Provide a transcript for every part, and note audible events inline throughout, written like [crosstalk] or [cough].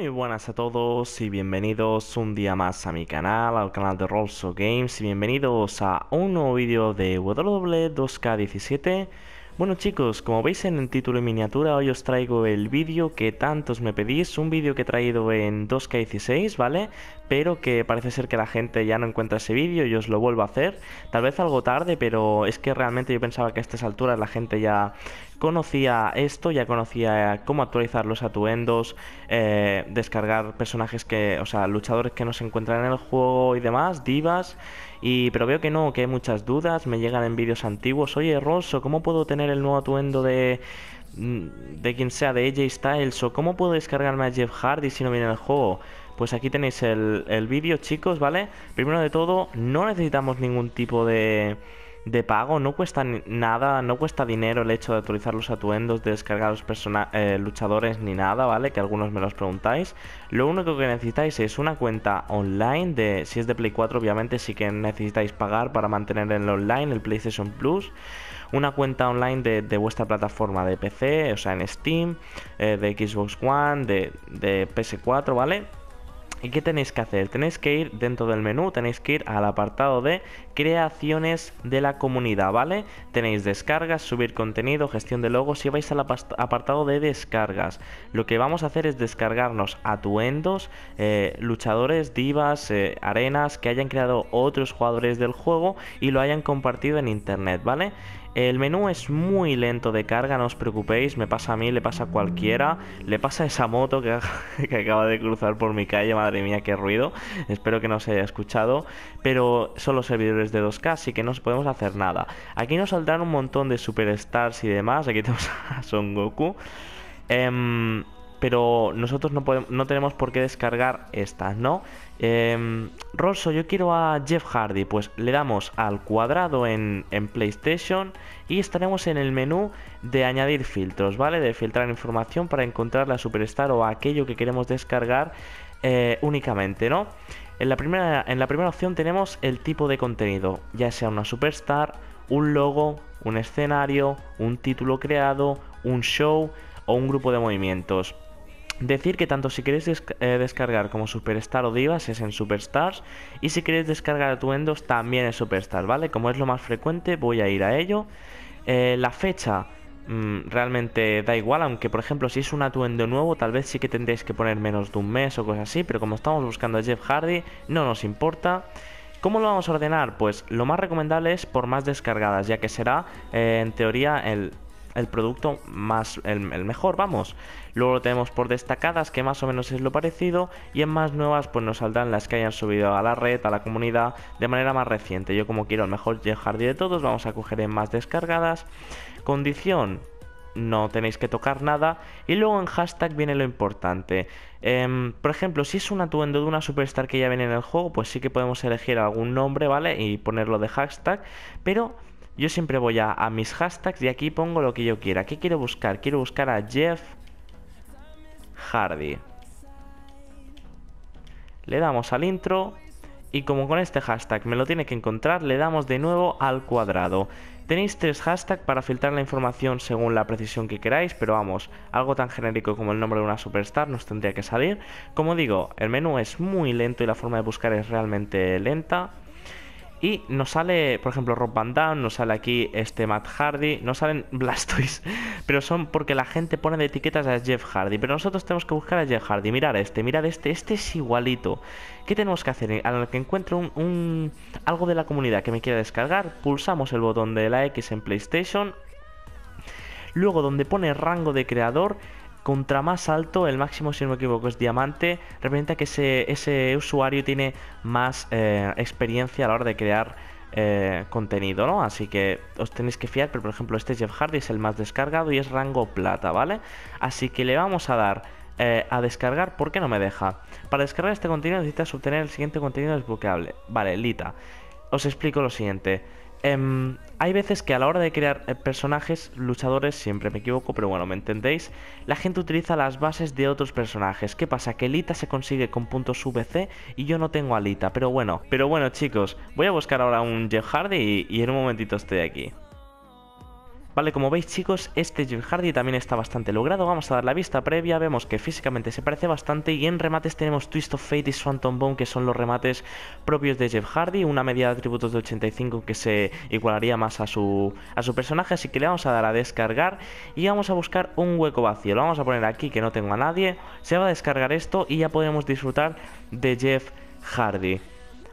Muy buenas a todos y bienvenidos un día más a mi canal, al canal de Rolso Games y bienvenidos a un nuevo vídeo de W2K17 bueno chicos, como veis en el título y miniatura, hoy os traigo el vídeo que tantos me pedís, un vídeo que he traído en 2K16, ¿vale? pero que parece ser que la gente ya no encuentra ese vídeo y os lo vuelvo a hacer. Tal vez algo tarde, pero es que realmente yo pensaba que a estas alturas la gente ya conocía esto, ya conocía cómo actualizar los atuendos, eh, descargar personajes que, o sea, luchadores que no se encuentran en el juego y demás, divas. Y, pero veo que no, que hay muchas dudas, me llegan en vídeos antiguos, oye Rosso, ¿cómo puedo tener el nuevo atuendo de, Mm, de quien sea, de AJ Styles o cómo puedo descargarme a Jeff Hardy si no viene el juego. Pues aquí tenéis el, vídeo, chicos, ¿vale? Primero de todo, no necesitamos ningún tipo de, de pago, no cuesta nada, no cuesta dinero el hecho de actualizar los atuendos, de descargar los eh, luchadores ni nada, ¿vale? Que algunos me los preguntáis. Lo único que necesitáis es una cuenta online, de si es de Play 4 obviamente sí que necesitáis pagar para mantener el online, el PlayStation Plus una cuenta online de, vuestra plataforma de PC, o sea, en Steam, eh, de Xbox One, de, PS4, ¿vale? ¿Y qué tenéis que hacer? Tenéis que ir dentro del menú, tenéis que ir al apartado de creaciones de la comunidad, ¿vale? Tenéis descargas, subir contenido, gestión de logos y vais al apartado de descargas. Lo que vamos a hacer es descargarnos atuendos, eh, luchadores, divas, eh, arenas que hayan creado otros jugadores del juego y lo hayan compartido en internet, ¿vale? El menú es muy lento de carga, no os preocupéis, me pasa a mí, le pasa a cualquiera, le pasa a esa moto que, [laughs] acaba de cruzar por mi calle, madre mía, qué ruido, espero que no se haya escuchado, pero son los servidores de 2K, así que no podemos hacer nada. Aquí nos saldrán un montón de superstars y demás, aquí [laughs] tenemos a Son Goku. Em, pero nosotros no, podemos, no tenemos por qué descargar estas, ¿no? Em, Rosso, yo quiero a Jeff Hardy, pues le damos al cuadrado en, en PlayStation y estaremos en el menú de añadir filtros, ¿vale? De filtrar información para encontrar la superstar o aquello que queremos descargar eh, únicamente, ¿no? En la, primera, en la primera opción tenemos el tipo de contenido, ya sea una superstar, un logo, un escenario, un título creado, un show o un grupo de movimientos. Decir que tanto si queréis eh, descargar como Superstar o Divas es en Superstars y si queréis descargar atuendos también es Superstars, ¿vale? Como es lo más frecuente voy a ir a ello. Eh, la fecha mm, realmente da igual, aunque por ejemplo si es un atuendo nuevo tal vez sí que tendréis que poner menos de un mes o cosas así, pero como estamos buscando a Jeff Hardy no nos importa. ¿Cómo lo vamos a ordenar? Pues lo más recomendable es por más descargadas, ya que será eh, en teoría el el producto más el, mejor, vamos. Luego lo tenemos por destacadas, que más o menos es lo parecido, y en más nuevas pues nos saldrán las que hayan subido a la red, a la comunidad, de manera más reciente. Yo como quiero el mejor Hardy de todos, vamos a coger en más descargadas. Condición, no tenéis que tocar nada. Y luego en hashtag viene lo importante. Em, por ejemplo, si es un atuendo de una superstar que ya viene en el juego, pues sí que podemos elegir algún nombre, ¿vale? Y ponerlo de hashtag, pero yo siempre voy a, mis hashtags y aquí pongo lo que yo quiera. ¿Qué quiero buscar? Quiero buscar a Jeff Hardy. Le damos al intro y como con este hashtag me lo tiene que encontrar, le damos de nuevo al cuadrado. Tenéis tres hashtags para filtrar la información según la precisión que queráis, pero vamos, algo tan genérico como el nombre de una superstar nos tendría que salir. Como digo, el menú es muy lento y la forma de buscar es realmente lenta. Y nos sale, por ejemplo, Rob Van Damme, nos sale aquí este Matt Hardy, nos salen [laughs] Blastoise, pero son porque la gente pone de etiquetas a Jeff Hardy. Pero nosotros tenemos que buscar a Jeff Hardy. Mirar este, mirar este, este es igualito. ¿Qué tenemos que hacer? Al que encuentre un, algo de la comunidad que me quiera descargar, pulsamos el botón de la X en PlayStation. Luego, donde pone rango de creador, contra más alto, el máximo, si no me equivoco, es diamante. Representa que ese, usuario tiene más eh, experiencia a la hora de crear eh, contenido, ¿no? Así que os tenéis que fiar, pero por ejemplo este Jeff Hardy es el más descargado y es rango plata, ¿vale? Así que le vamos a dar eh, a descargar ¿por qué no me deja. Para descargar este contenido necesitas obtener el siguiente contenido desbloqueable. Vale, Lita, os explico lo siguiente. Em, hay veces que a la hora de crear eh, personajes, luchadores, siempre me equivoco, pero bueno, me entendéis, la gente utiliza las bases de otros personajes. ¿Qué pasa? Que Lita se consigue con puntos VC y yo no tengo a Lita, pero bueno. Pero bueno, chicos, voy a buscar ahora un Jeff Hardy y, y en un momentito estoy aquí. Vale, como veis chicos, este Jeff Hardy también está bastante logrado. Vamos a dar la vista previa, vemos que físicamente se parece bastante y en remates tenemos Twist of Fate y Swanton Bone, que son los remates propios de Jeff Hardy, una media de atributos de 85 que se igualaría más a su, a su personaje, así que le vamos a dar a descargar y vamos a buscar un hueco vacío. Lo vamos a poner aquí, que no tengo a nadie. Se va a descargar esto y ya podemos disfrutar de Jeff Hardy.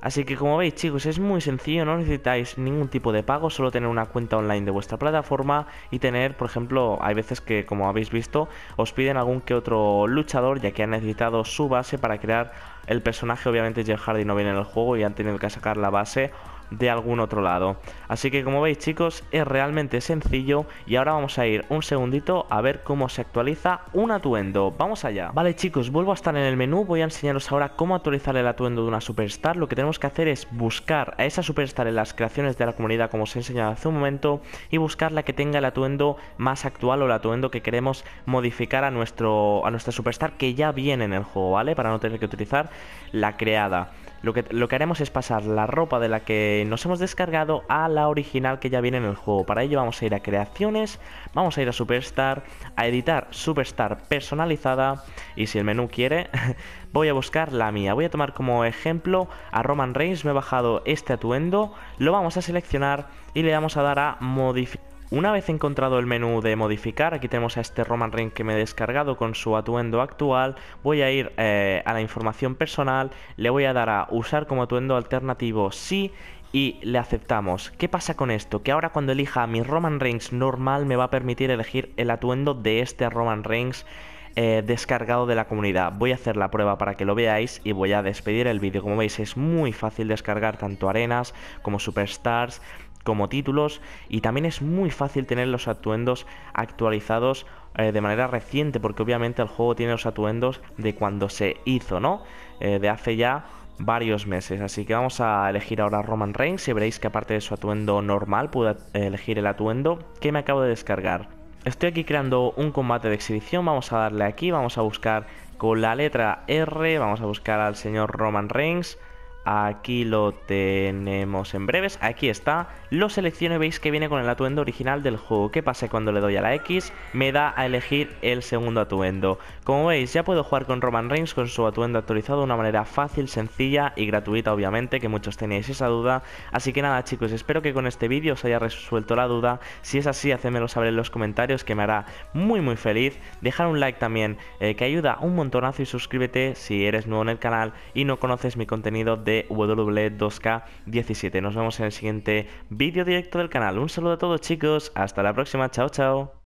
Así que como veis chicos, es muy sencillo, no necesitáis ningún tipo de pago, solo tener una cuenta online de vuestra plataforma y tener, por ejemplo, hay veces que como habéis visto, os piden algún que otro luchador ya que han necesitado su base para crear el personaje, obviamente Jeff Hardy no viene en el juego y han tenido que sacar la base de algún otro lado. Así que como veis chicos es realmente sencillo y ahora vamos a ir un segundito a ver cómo se actualiza un atuendo. ¡Vamos allá! Vale chicos, vuelvo a estar en el menú, voy a enseñaros ahora cómo actualizar el atuendo de una superstar. Lo que tenemos que hacer es buscar a esa superstar en las creaciones de la comunidad como os he enseñado hace un momento y buscar la que tenga el atuendo más actual o el atuendo que queremos modificar a, nuestro, a nuestra superstar que ya viene en el juego, ¿vale? Para no tener que utilizar la creada. Lo que, lo que haremos es pasar la ropa de la que nos hemos descargado a la original que ya viene en el juego. Para ello vamos a ir a creaciones, vamos a ir a Superstar, a editar Superstar personalizada y si el menú quiere [laughs] voy a buscar la mía. Voy a tomar como ejemplo a Roman Reigns, me he bajado este atuendo, lo vamos a seleccionar y le vamos a dar a modificar. Una vez encontrado el menú de modificar, aquí tenemos a este Roman Reigns que me he descargado con su atuendo actual, voy a ir eh, a la información personal, le voy a dar a usar como atuendo alternativo sí y le aceptamos. ¿Qué pasa con esto? Que ahora cuando elija mi Roman Reigns normal me va a permitir elegir el atuendo de este Roman Reigns eh, descargado de la comunidad. Voy a hacer la prueba para que lo veáis y voy a despedir el vídeo. Como veis es muy fácil descargar tanto arenas como superstars como títulos y también es muy fácil tener los atuendos actualizados eh, de manera reciente porque obviamente el juego tiene los atuendos de cuando se hizo, ¿no? Eh, de hace ya varios meses. Así que vamos a elegir ahora Roman Reigns y veréis que aparte de su atuendo normal pude elegir el atuendo que me acabo de descargar. Estoy aquí creando un combate de exhibición, vamos a darle aquí, vamos a buscar con la letra R, vamos a buscar al señor Roman Reigns, Aquí lo tenemos en breves, aquí está, lo selecciono y veis que viene con el atuendo original del juego. ¿Qué pasa cuando le doy a la X? Me da a elegir el segundo atuendo. Como veis ya puedo jugar con Roman Reigns con su atuendo actualizado de una manera fácil, sencilla y gratuita obviamente, que muchos tenéis esa duda. Así que nada chicos, espero que con este vídeo os haya resuelto la duda. Si es así, hacedmelo saber en los comentarios que me hará muy muy feliz. Dejar un like también eh, que ayuda un montonazo y suscríbete si eres nuevo en el canal y no conoces mi contenido de W2K17. Nos vemos en el siguiente vídeo directo del canal. Un saludo a todos chicos, hasta la próxima, chao chao.